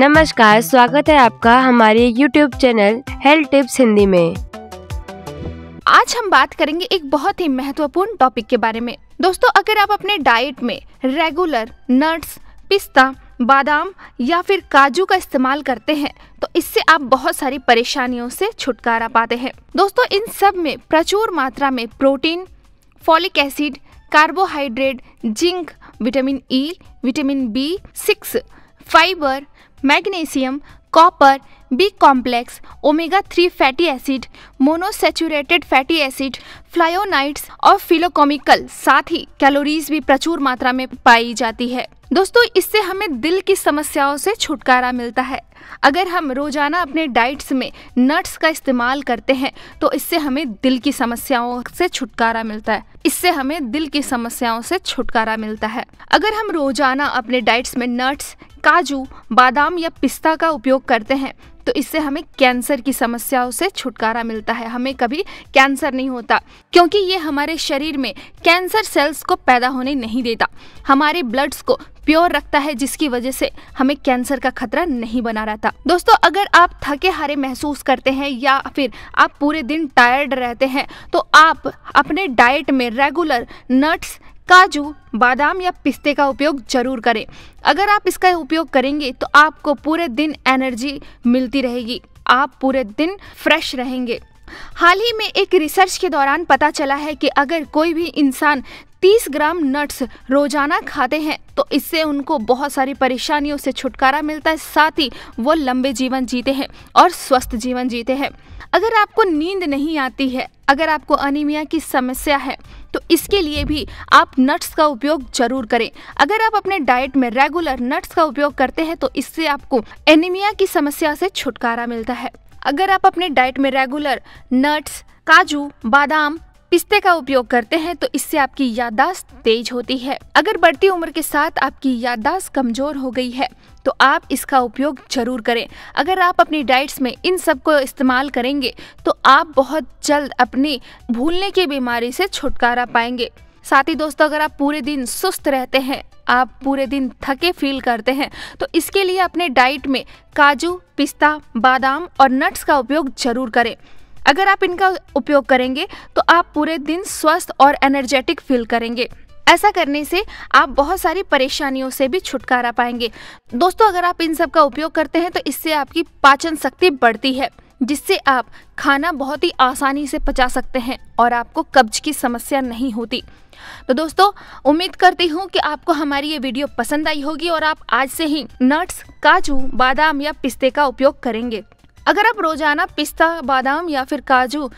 नमस्कार स्वागत है आपका हमारे YouTube channel health tips Hindi में आज हम बात करेंगे एक बहुत ही महत्वपूर्ण टॉपिक के बारे में दोस्तों अगर आप अपने डाइट में रेगुलर नट्स पिस्ता बादाम या फिर काजू का इस्तेमाल करते हैं तो इससे आप बहुत सारी परेशानियों से छुटकारा पाते हैं दोस्तों इन सब में प्रचुर मात्रा में protein folic acid carbohydrate zinc vitamin E vitamin B six fibre magnesium copper B complex omega three fatty acid monosaturated fatty acid flavonoids और फिलोकॉमिकल साथ ही कैलोरीज भी प्रचुर मात्रा में पाई जाती है दोस्तों इससे हमें दिल की समस्याओं से छुटकारा मिलता है अगर हम रोजाना अपने डाइट्स में नट्स का इस्तेमाल करते हैं तो इससे हमें दिल की समस्याओं से छुटकारा मिलता है इससे हमें दिल की समस्याओं से छुटकारा मिलता है अगर हम रोजाना अपने डाइट्स में नट्स काजू बादाम या पिस्ता का उपयोग करते हैं तो इससे हमें कैंसर की समस्याओं से छुटकारा मिलता है हमें कभी कैंसर नहीं होता क्योंकि ये हमारे शरीर में कैंसर सेल्स को पैदा होने नहीं देता हमारे ब्लड्स को प्योर रखता है जिसकी वजह से हमें कैंसर का खतरा नहीं बना रहता दोस्तों अगर आप थके हारे महसूस करते हैं या फिर आप पूरे दिन टायर्ड रहते हैं तो आप अपने डाइट में रेगुलर नट्स काजू बादाम या पिस्ते का उपयोग जरूर करें अगर आप इसका उपयोग करेंगे तो आपको पूरे दिन एनर्जी मिलती रहेगी आप पूरे दिन फ्रेश रहेंगे हाल ही में एक रिसर्च के दौरान पता चला है कि अगर कोई भी इंसान 30 ग्राम नट्स रोजाना खाते हैं तो इससे उनको बहुत सारी परेशानियों से छुटकारा मिलता है साथ ही वो लंबे जीवन जीते हैं और स्वस्थ जीवन जीते हैं अगर आपको नींद नहीं आती है अगर आपको अनिमिया की समस्या है तो इसके लिए भी आप नट्स का उपयोग जरूर करें अगर आप अपने डाइट में रेगुलर नट्स का उपयोग करते हैं तो इससे आपको एनीमिया की समस्या से छुटकारा मिलता है अगर आप अपने डाइट में रेगुलर नट्स काजू बादाम पिस्ते का उपयोग करते हैं तो इससे आपकी याददाश्त तेज होती है अगर बढ़ती उम्र के साथ आपकी याददाश्त कमजोर हो गई है तो आप इसका उपयोग जरूर करें अगर आप अपनी डाइट्स में इन सब को इस्तेमाल करेंगे तो आप बहुत जल्द अपनी भूलने की बीमारी से छुटकारा पाएंगे साथ ही दोस्तों अगर आप पूरे दिन सुस्त रहते हैं आप पूरे दिन थके फील करते हैं तो इसके लिए अपने डाइट में काजू पिस्ता बादाम और नट्स का उपयोग जरूर करें अगर आप इनका उपयोग करेंगे तो आप पूरे दिन स्वस्थ और एनर्जेटिक फील करेंगे ऐसा करने से आप बहुत सारी परेशानियों से भी छुटकारा पाएंगे दोस्तों अगर आप इन सब का उपयोग करते हैं तो इससे आपकी पाचन शक्ति बढ़ती है जिससे आप खाना बहुत ही आसानी से पचा सकते हैं और आपको कब्ज की समस्या नहीं होती तो दोस्तों उम्मीद करती हूँ कि आपको हमारी ये वीडियो पसंद आई होगी और आप आज से ही नट्स काजू बादाम या पिस्ते का उपयोग करेंगे अगर आप रोजाना पिस्ता बादाम या फिर काजू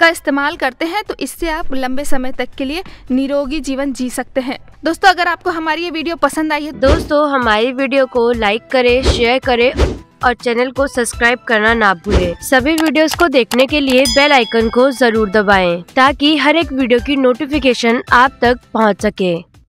का इस्तेमाल करते हैं तो इससे आप लंबे समय तक के लिए निरोगी जीवन जी सकते हैं दोस्तों अगर आपको हमारी ये वीडियो पसंद आई है दोस्तों हमारी वीडियो को लाइक करें शेयर करें और चैनल को सब्सक्राइब करना ना भूलें। सभी वीडियोस को देखने के लिए बेल आइकन को जरूर दबाएं ताकि हर एक वीडियो की नोटिफिकेशन आप तक पहुंच सके